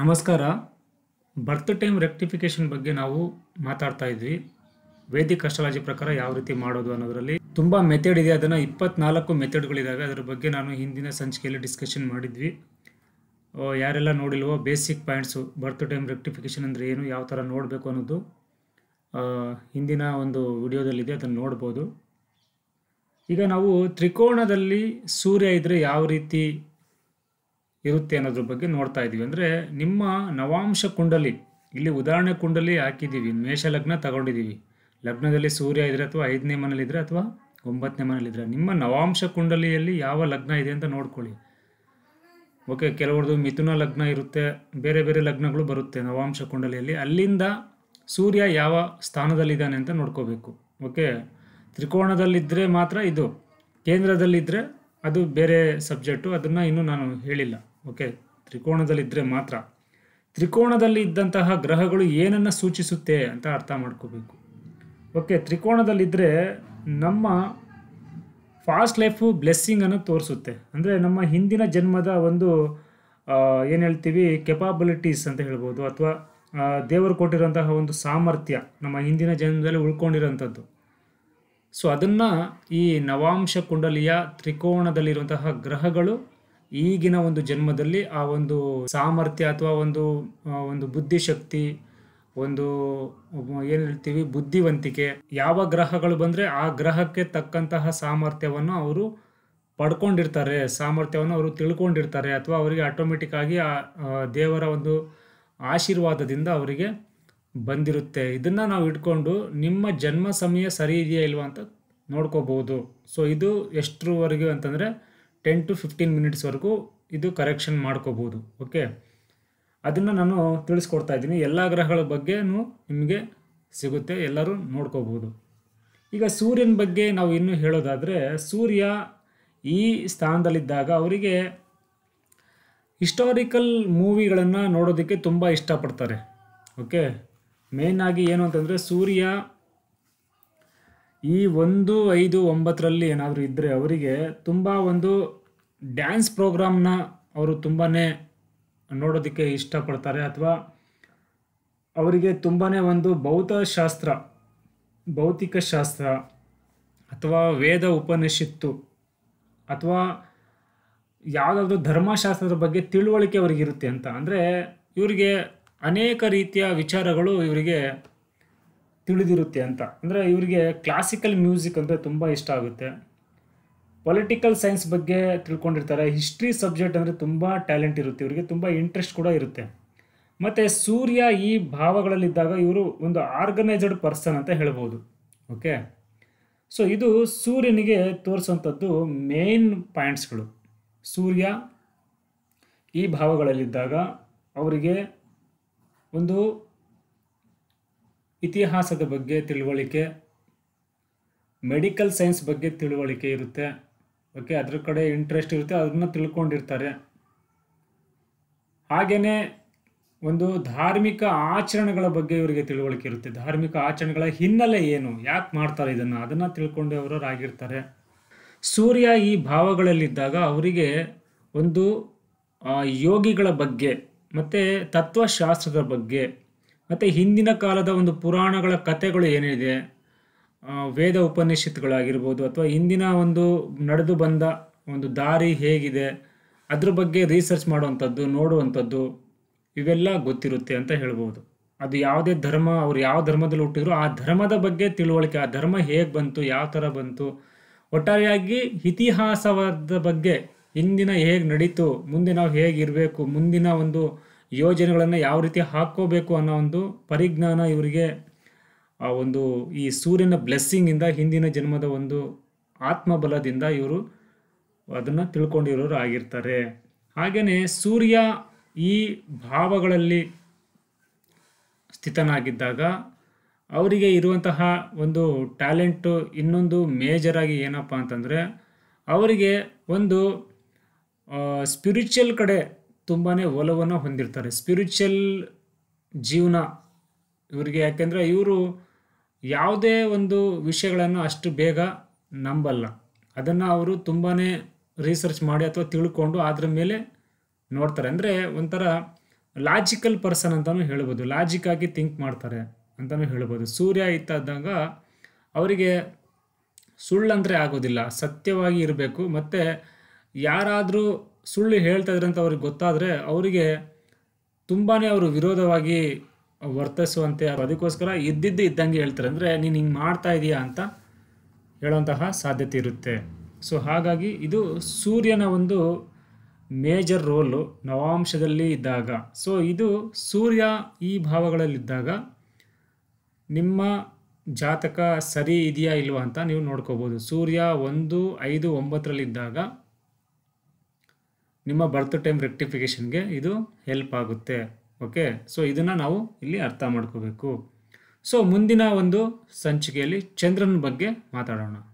ನಮಸ್ಕಾರ ಬರ್ತ್ time rectification ಬಗ್ಗೆ ನಾವು ಮಾತಾಡ್ತಾ ಇದ್ವಿ ವೇದಿಕ ಅಸ್ಟ್ರಾಲಜಿ ಪ್ರಕಾರ ಯಾವ ರೀತಿ ಮಾಡೋದು ಅನ್ನೋದರಲ್ಲಿ ತುಂಬ ಮೆಥಡ್ ಇದೆ ಅದನ್ನು ಇಪ್ಪತ್ನಾಲ್ಕು ಮೆಥಡ್ಗಳಿದ್ದಾವೆ ಅದರ ಬಗ್ಗೆ ನಾನು ಹಿಂದಿನ ಸಂಚಿಕೆಯಲ್ಲಿ ಡಿಸ್ಕಷನ್ ಮಾಡಿದ್ವಿ ಯಾರೆಲ್ಲ ನೋಡಿಲ್ವೋ basic points birth time rectification ಅಂದರೆ ಏನು ಯಾವ ಥರ ನೋಡಬೇಕು ಅನ್ನೋದು ಹಿಂದಿನ ಒಂದು ವಿಡಿಯೋದಲ್ಲಿದೆ ಅದನ್ನು ನೋಡ್ಬೋದು ಈಗ ನಾವು ತ್ರಿಕೋಣದಲ್ಲಿ ಸೂರ್ಯ ಇದ್ದರೆ ಯಾವ ರೀತಿ ಇರುತ್ತೆ ಅನ್ನೋದ್ರ ಬಗ್ಗೆ ನೋಡ್ತಾ ಇದ್ದೀವಿ ಅಂದರೆ ನಿಮ್ಮ ನವಾಂಶ ಕುಂಡಲಿ ಇಲ್ಲಿ ಉದಾಹರಣೆ ಕುಂಡಲಿ ಹಾಕಿದ್ದೀವಿ ಮೇಷ ಲಗ್ನ ತಗೊಂಡಿದ್ದೀವಿ ಲಗ್ನದಲ್ಲಿ ಸೂರ್ಯ ಇದ್ರೆ ಅಥವಾ ಐದನೇ ಮನೇಲಿದ್ರೆ ಅಥವಾ ಒಂಬತ್ತನೇ ಮನೇಲಿದ್ರೆ ನಿಮ್ಮ ನವಾಂಶ ಕುಂಡಲಿಯಲ್ಲಿ ಯಾವ ಲಗ್ನ ಇದೆ ಅಂತ ನೋಡ್ಕೊಳ್ಳಿ ಓಕೆ ಕೆಲವ್ರದ್ದು ಮಿಥುನ ಲಗ್ನ ಇರುತ್ತೆ ಬೇರೆ ಬೇರೆ ಲಗ್ನಗಳು ಬರುತ್ತೆ ನವಾಂಶ ಕುಂಡಲಿಯಲ್ಲಿ ಅಲ್ಲಿಂದ ಸೂರ್ಯ ಯಾವ ಸ್ಥಾನದಲ್ಲಿದ್ದಾನೆ ಅಂತ ನೋಡ್ಕೋಬೇಕು ಓಕೆ ತ್ರಿಕೋಣದಲ್ಲಿದ್ದರೆ ಮಾತ್ರ ಇದು ಕೇಂದ್ರದಲ್ಲಿದ್ದರೆ ಅದು ಬೇರೆ ಸಬ್ಜೆಕ್ಟು ಅದನ್ನು ಇನ್ನೂ ನಾನು ಹೇಳಿಲ್ಲ ಓಕೆ ತ್ರಿಕೋಣದಲ್ಲಿದ್ದರೆ ಮಾತ್ರ ತ್ರಿಕೋಣದಲ್ಲಿ ಇದ್ದಂತಹ ಗ್ರಹಗಳು ಏನನ್ನು ಸೂಚಿಸುತ್ತೆ ಅಂತ ಅರ್ಥ ಮಾಡ್ಕೋಬೇಕು ಓಕೆ ತ್ರಿಕೋಣದಲ್ಲಿದ್ದರೆ ನಮ್ಮ ಫಾಸ್ಟ್ ಲೈಫು ಬ್ಲೆಸ್ಸಿಂಗನ್ನು ತೋರಿಸುತ್ತೆ ಅಂದರೆ ನಮ್ಮ ಹಿಂದಿನ ಜನ್ಮದ ಒಂದು ಏನು ಹೇಳ್ತೀವಿ ಕೆಪಾಬಿಲಿಟೀಸ್ ಅಂತ ಹೇಳ್ಬೋದು ಅಥವಾ ದೇವರು ಕೊಟ್ಟಿರೋಂತಹ ಒಂದು ಸಾಮರ್ಥ್ಯ ನಮ್ಮ ಹಿಂದಿನ ಜನ್ಮದಲ್ಲಿ ಉಳ್ಕೊಂಡಿರೋಂಥದ್ದು ಸೊ ಅದನ್ನು ಈ ನವಾಂಶ ಕುಂಡಲಿಯ ತ್ರಿಕೋಣದಲ್ಲಿರುವಂತಹ ಗ್ರಹಗಳು ಈಗಿನ ಒಂದು ಜನ್ಮದಲ್ಲಿ ಆ ಒಂದು ಸಾಮರ್ಥ್ಯ ಅಥವಾ ಒಂದು ಒಂದು ಬುದ್ಧಿಶಕ್ತಿ ಒಂದು ಏನು ಹೇಳ್ತೀವಿ ಬುದ್ಧಿವಂತಿಕೆ ಯಾವ ಗ್ರಹಗಳು ಬಂದರೆ ಆ ಗ್ರಹಕ್ಕೆ ತಕ್ಕಂತಹ ಸಾಮರ್ಥ್ಯವನ್ನು ಅವರು ಪಡ್ಕೊಂಡಿರ್ತಾರೆ ಸಾಮರ್ಥ್ಯವನ್ನು ಅವರು ತಿಳ್ಕೊಂಡಿರ್ತಾರೆ ಅಥವಾ ಅವರಿಗೆ ಆಟೋಮೆಟಿಕ್ ಆಗಿ ಆ ದೇವರ ಒಂದು ಆಶೀರ್ವಾದದಿಂದ ಅವರಿಗೆ ಬಂದಿರುತ್ತೆ ಇದನ್ನು ನಾವು ಇಟ್ಕೊಂಡು ನಿಮ್ಮ ಜನ್ಮ ಸಮಯ ಸರಿ ಇದೆಯಾ ಇಲ್ವಾ ಅಂತ ನೋಡ್ಕೋಬಹುದು ಸೊ ಇದು ಎಷ್ಟರವರೆಗೂ ಅಂತಂದರೆ ಟೆನ್ ಟು ಫಿಫ್ಟೀನ್ ಮಿನಿಟ್ಸ್ವರೆಗೂ ಇದು ಕರೆಕ್ಷನ್ ಮಾಡ್ಕೋಬೋದು ಓಕೆ ಅದನ್ನು ನಾನು ತಿಳಿಸ್ಕೊಡ್ತಾ ಇದ್ದೀನಿ ಎಲ್ಲ ಗ್ರಹಗಳ ಬಗ್ಗೆ ನಿಮಗೆ ಸಿಗುತ್ತೆ ಎಲ್ಲರೂ ನೋಡ್ಕೋಬೋದು ಈಗ ಸೂರ್ಯನ ಬಗ್ಗೆ ನಾವು ಇನ್ನೂ ಹೇಳೋದಾದರೆ ಸೂರ್ಯ ಈ ಸ್ಥಾನದಲ್ಲಿದ್ದಾಗ ಅವರಿಗೆ ಹಿಸ್ಟಾರಿಕಲ್ ಮೂವಿಗಳನ್ನು ನೋಡೋದಕ್ಕೆ ತುಂಬ ಇಷ್ಟಪಡ್ತಾರೆ ಓಕೆ ಆಗಿ ಏನು ಅಂತಂದರೆ ಸೂರ್ಯ ಈ ಒಂದು ಐದು ಒಂಬತ್ತರಲ್ಲಿ ಏನಾದರೂ ಇದ್ದರೆ ಅವರಿಗೆ ತುಂಬ ಒಂದು ಡ್ಯಾನ್ಸ್ ಪ್ರೋಗ್ರಾಮ್ನ ಅವರು ತುಂಬಾ ನೋಡೋದಕ್ಕೆ ಇಷ್ಟಪಡ್ತಾರೆ ಅಥವಾ ಅವರಿಗೆ ತುಂಬಾ ಒಂದು ಭೌತಶಾಸ್ತ್ರ ಭೌತಿಕ ಶಾಸ್ತ್ರ ಅಥವಾ ವೇದ ಉಪನಿಷತ್ತು ಅಥವಾ ಯಾವುದಾದ್ರೂ ಧರ್ಮಶಾಸ್ತ್ರದ ಬಗ್ಗೆ ತಿಳುವಳಿಕೆ ಅವ್ರಿಗಿರುತ್ತೆ ಅಂತ ಅಂದರೆ ಇವರಿಗೆ ಅನೇಕ ರೀತಿಯ ವಿಚಾರಗಳು ಇವರಿಗೆ ತಿಳಿದಿರುತ್ತೆ ಅಂತ ಅಂದರೆ ಇವರಿಗೆ ಕ್ಲಾಸಿಕಲ್ ಮ್ಯೂಸಿಕ್ ಅಂದರೆ ತುಂಬ ಇಷ್ಟ ಆಗುತ್ತೆ ಪೊಲಿಟಿಕಲ್ ಸೈನ್ಸ್ ಬಗ್ಗೆ ತಿಳ್ಕೊಂಡಿರ್ತಾರೆ ಹಿಸ್ಟ್ರಿ ಸಬ್ಜೆಕ್ಟ್ ಅಂದರೆ ತುಂಬ ಟ್ಯಾಲೆಂಟ್ ಇರುತ್ತೆ ಇವರಿಗೆ ತುಂಬ ಇಂಟ್ರೆಸ್ಟ್ ಕೂಡ ಇರುತ್ತೆ ಮತ್ತು ಸೂರ್ಯ ಈ ಭಾವಗಳಲ್ಲಿದ್ದಾಗ ಇವರು ಒಂದು ಆರ್ಗನೈಸ್ಡ್ ಪರ್ಸನ್ ಅಂತ ಹೇಳ್ಬೋದು ಓಕೆ ಸೊ ಇದು ಸೂರ್ಯನಿಗೆ ತೋರಿಸುವಂಥದ್ದು ಮೇನ್ ಪಾಯಿಂಟ್ಸ್ಗಳು ಸೂರ್ಯ ಈ ಭಾವಗಳಲ್ಲಿದ್ದಾಗ ಅವರಿಗೆ ಒಂದು ಇತಿಹಾಸದ ಬಗ್ಗೆ ತಿಳುವಳಿಕೆ ಮೆಡಿಕಲ್ ಸೈನ್ಸ್ ಬಗ್ಗೆ ತಿಳುವಳಿಕೆ ಇರುತ್ತೆ ಓಕೆ ಅದರ ಕಡೆ ಇಂಟ್ರೆಸ್ಟ್ ಇರುತ್ತೆ ಅದನ್ನ ತಿಳ್ಕೊಂಡಿರ್ತಾರೆ ಹಾಗೆಯೇ ಒಂದು ಧಾರ್ಮಿಕ ಆಚರಣೆಗಳ ಬಗ್ಗೆ ಇವರಿಗೆ ತಿಳುವಳಿಕೆ ಇರುತ್ತೆ ಧಾರ್ಮಿಕ ಆಚರಣೆಗಳ ಹಿನ್ನೆಲೆ ಏನು ಯಾಕೆ ಮಾಡ್ತಾರೆ ಇದನ್ನು ಅದನ್ನು ತಿಳ್ಕೊಂಡವರಾಗಿರ್ತಾರೆ ಸೂರ್ಯ ಈ ಭಾವಗಳಲ್ಲಿದ್ದಾಗ ಅವರಿಗೆ ಒಂದು ಯೋಗಿಗಳ ಬಗ್ಗೆ ಮತ್ತು ತತ್ವಶಾಸ್ತ್ರದ ಬಗ್ಗೆ ಮತ್ತು ಹಿಂದಿನ ಕಾಲದ ಒಂದು ಪುರಾಣಗಳ ಕಥೆಗಳು ಏನಿದೆ ವೇದ ಉಪನಿಷತ್ಗಳಾಗಿರ್ಬೋದು ಅಥವಾ ಹಿಂದಿನ ಒಂದು ನಡೆದು ಬಂದ ಒಂದು ದಾರಿ ಹೇಗಿದೆ ಅದ್ರ ಬಗ್ಗೆ ರಿಸರ್ಚ್ ಮಾಡುವಂಥದ್ದು ನೋಡುವಂಥದ್ದು ಇವೆಲ್ಲ ಗೊತ್ತಿರುತ್ತೆ ಅಂತ ಹೇಳ್ಬೋದು ಅದು ಯಾವುದೇ ಧರ್ಮ ಅವ್ರು ಯಾವ ಧರ್ಮದಲ್ಲಿ ಹುಟ್ಟಿದ್ರು ಆ ಧರ್ಮದ ಬಗ್ಗೆ ತಿಳುವಳಿಕೆ ಆ ಧರ್ಮ ಹೇಗೆ ಬಂತು ಯಾವ ಥರ ಬಂತು ಒಟ್ಟಾರೆಯಾಗಿ ಇತಿಹಾಸವಾದ ಬಗ್ಗೆ ಹಿಂದಿನ ಹೇಗೆ ನಡೀತು ಮುಂದೆ ನಾವು ಹೇಗಿರಬೇಕು ಮುಂದಿನ ಒಂದು ಯೋಜನೆಗಳನ್ನು ಯಾವ ರೀತಿ ಹಾಕ್ಕೋಬೇಕು ಅನ್ನೋ ಒಂದು ಪರಿಜ್ಞಾನ ಇವರಿಗೆ ಆ ಒಂದು ಈ ಸೂರ್ಯನ ಬ್ಲೆಸ್ಸಿಂಗಿಂದ ಹಿಂದಿನ ಜನ್ಮದ ಒಂದು ಆತ್ಮಬಲದಿಂದ ಇವರು ಅದನ್ನು ತಿಳ್ಕೊಂಡಿರೋರು ಆಗಿರ್ತಾರೆ ಹಾಗೆಯೇ ಸೂರ್ಯ ಈ ಭಾವಗಳಲ್ಲಿ ಸ್ಥಿತನಾಗಿದ್ದಾಗ ಅವರಿಗೆ ಇರುವಂತಹ ಒಂದು ಟ್ಯಾಲೆಂಟು ಇನ್ನೊಂದು ಮೇಜರಾಗಿ ಏನಪ್ಪ ಅಂತಂದರೆ ಅವರಿಗೆ ಒಂದು ಸ್ಪಿರಿಚುವಲ್ ಕಡೆ ತುಂಬಾ ಒಲವನ್ನು ಹೊಂದಿರ್ತಾರೆ ಸ್ಪಿರಿಚುವಲ್ ಜೀವನ ಇವರಿಗೆ ಯಾಕೆಂದರೆ ಇವರು ಯಾವುದೇ ಒಂದು ವಿಷಯಗಳನ್ನು ಅಷ್ಟು ಬೇಗ ನಂಬಲ್ಲ ಅದನ್ನು ಅವರು ತುಂಬಾ ರಿಸರ್ಚ್ ಮಾಡಿ ಅಥವಾ ತಿಳ್ಕೊಂಡು ಅದ್ರ ಮೇಲೆ ನೋಡ್ತಾರೆ ಅಂದರೆ ಒಂಥರ ಲಾಜಿಕಲ್ ಪರ್ಸನ್ ಅಂತಲೂ ಹೇಳ್ಬೋದು ಆಗಿ ಥಿಂಕ್ ಮಾಡ್ತಾರೆ ಅಂತಲೂ ಹೇಳ್ಬೋದು ಸೂರ್ಯ ಇತ್ತಾದಾಗ ಅವರಿಗೆ ಸುಳ್ಳಂದರೆ ಆಗೋದಿಲ್ಲ ಸತ್ಯವಾಗಿ ಇರಬೇಕು ಮತ್ತು ಯಾರಾದರೂ ಸುಳ್ಳು ಹೇಳ್ತಾ ಇದ್ರೆ ಅಂತ ಅವ್ರಿಗೆ ಗೊತ್ತಾದರೆ ಅವರಿಗೆ ತುಂಬಾ ಅವರು ವಿರೋಧವಾಗಿ ವರ್ತಿಸುವಂತೆ ಅದಕ್ಕೋಸ್ಕರ ಇದ್ದಿದ್ದು ಇದ್ದಂಗೆ ಹೇಳ್ತಾರೆ ಅಂದರೆ ನೀನು ಹಿಂಗೆ ಮಾಡ್ತಾ ಇದೀಯಾ ಅಂತ ಹೇಳುವಂತಹ ಸಾಧ್ಯತೆ ಇರುತ್ತೆ ಸೊ ಹಾಗಾಗಿ ಇದು ಸೂರ್ಯನ ಒಂದು ಮೇಜರ್ ರೋಲು ನವಾಂಶದಲ್ಲಿ ಇದ್ದಾಗ ಸೊ ಇದು ಸೂರ್ಯ ಈ ಭಾವಗಳಲ್ಲಿದ್ದಾಗ ನಿಮ್ಮ ಜಾತಕ ಸರಿ ಇದೆಯಾ ಇಲ್ವಾ ಅಂತ ನೀವು ನೋಡ್ಕೋಬೋದು ಸೂರ್ಯ ಒಂದು ಐದು ಒಂಬತ್ತರಲ್ಲಿದ್ದಾಗ ನಿಮ್ಮ ಬರ್ತ್ ಟೈಮ್ ರೆಕ್ಟಿಫಿಕೇಷನ್ಗೆ ಇದು ಹೆಲ್ಪ್ ಆಗುತ್ತೆ ಓಕೆ ಸೊ ಇದನ್ನು ನಾವು ಇಲ್ಲಿ ಅರ್ಥ ಮಾಡ್ಕೋಬೇಕು ಸೊ ಮುಂದಿನ ಒಂದು ಸಂಚಿಕೆಯಲ್ಲಿ ಚಂದ್ರನ ಬಗ್ಗೆ ಮಾತಾಡೋಣ